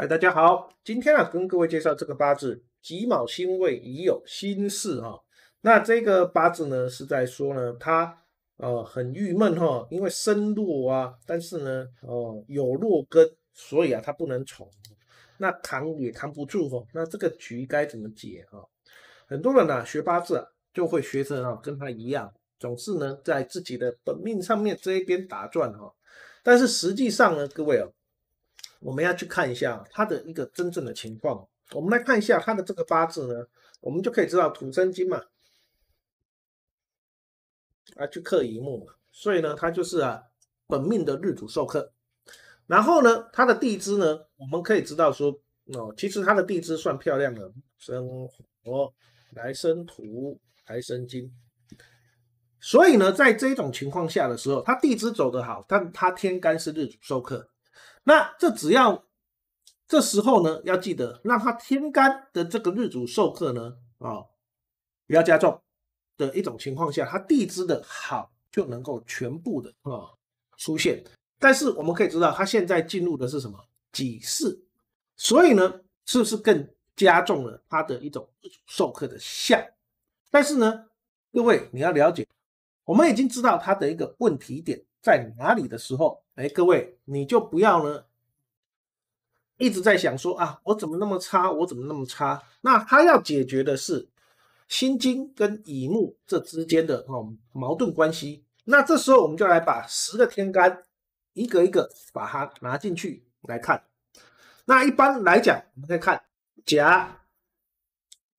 嗨，大家好，今天啊，跟各位介绍这个八字己卯辛未已酉辛巳啊。那这个八字呢，是在说呢，他呃很郁闷哈，因为身弱啊，但是呢，哦有弱根，所以啊，他不能从，那扛也扛不住哦。那这个局该怎么解哦？很多人呢学八字就会学着啊跟他一样，总是呢在自己的本命上面这一边打转哈。但是实际上呢，各位啊。我们要去看一下他的一个真正的情况。我们来看一下他的这个八字呢，我们就可以知道土生金嘛，啊，去克乙木嘛，所以呢，他就是啊，本命的日主受克。然后呢，他的地支呢，我们可以知道说，哦，其实他的地支算漂亮的，生火来生土，来生金。所以呢，在这种情况下的时候，他地支走得好，但他天干是日主受克。那这只要这时候呢，要记得让他天干的这个日主受克呢，啊，不要加重的一种情况下，他地支的好就能够全部的啊出现。但是我们可以知道，他现在进入的是什么己巳，所以呢，是不是更加重了他的一种受克的相？但是呢，各位你要了解，我们已经知道他的一个问题点。在哪里的时候，哎，各位你就不要呢，一直在想说啊，我怎么那么差，我怎么那么差？那他要解决的是心金跟乙木这之间的哦矛盾关系。那这时候我们就来把十个天干一个一个把它拿进去来看。那一般来讲，我们再看甲，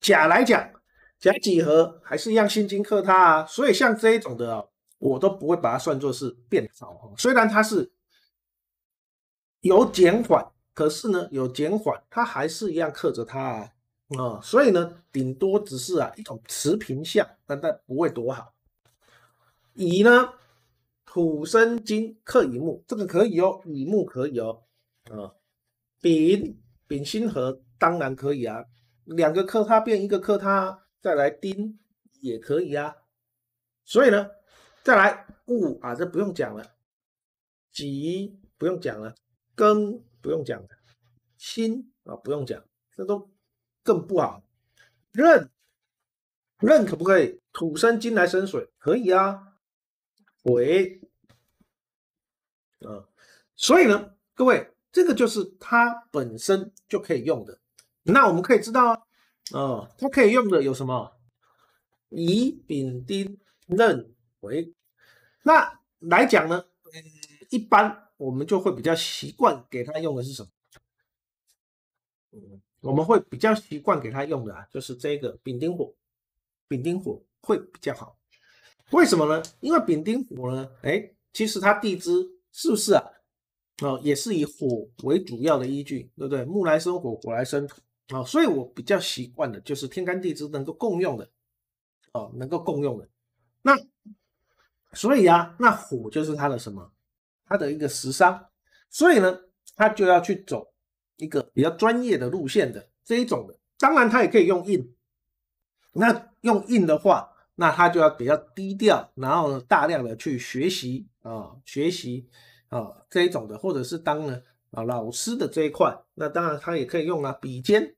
甲来讲，甲几何还是一样心金克它啊，所以像这一种的哦。我都不会把它算作是变糟虽然它是有减缓，可是呢有减缓，它还是一样克着它啊啊，所以呢顶多只是啊一种持平相，但但不会多好。乙呢土生金克乙木，这个可以哦，乙木可以哦啊。丙丙辛合当然可以啊，两个克它变一个克它，再来丁也可以啊，所以呢。再来戊啊，这不用讲了；己不用讲了；庚不用讲了，辛啊不用讲，这都更不好。壬，壬可不可以？土生金来生水，可以啊。癸，啊，所以呢，各位，这个就是它本身就可以用的。那我们可以知道啊，啊，它可以用的有什么？乙、丙、丁、壬、癸。那来讲呢，一般我们就会比较习惯给他用的是什么？我们会比较习惯给他用的，就是这个丙丁火，丙丁火会比较好。为什么呢？因为丙丁火呢，哎，其实它地支是不是啊？哦，也是以火为主要的依据，对不对？木来生火，火来生土啊，所以我比较习惯的就是天干地支能够共用的，哦，能够共用的那。所以啊，那火就是他的什么，他的一个时伤，所以呢，他就要去走一个比较专业的路线的这一种的。当然，他也可以用印。那用印的话，那他就要比较低调，然后大量的去学习啊，学习啊这一种的，或者是当呢啊老师的这一块。那当然，他也可以用啊笔尖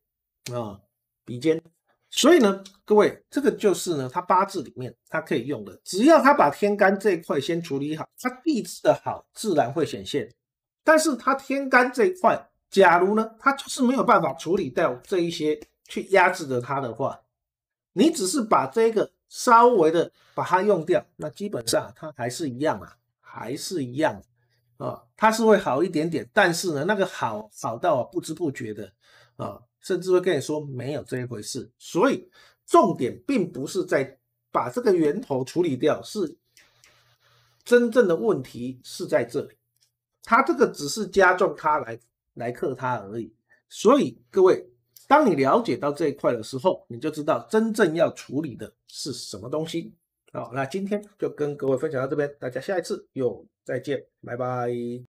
啊笔尖。所以呢，各位，这个就是呢，它八字里面它可以用的，只要他把天干这一块先处理好，他地支的好自然会显现。但是他天干这一块，假如呢，他就是没有办法处理掉这一些去压制着他的话，你只是把这个稍微的把它用掉，那基本上它还是一样啊，还是一样啊，它是会好一点点，但是呢，那个好好到不知不觉的。啊，甚至会跟你说没有这一回事，所以重点并不是在把这个源头处理掉，是真正的问题是在这里。他这个只是加重他来来克他而已。所以各位，当你了解到这一块的时候，你就知道真正要处理的是什么东西。好，那今天就跟各位分享到这边，大家下一次又再见，拜拜。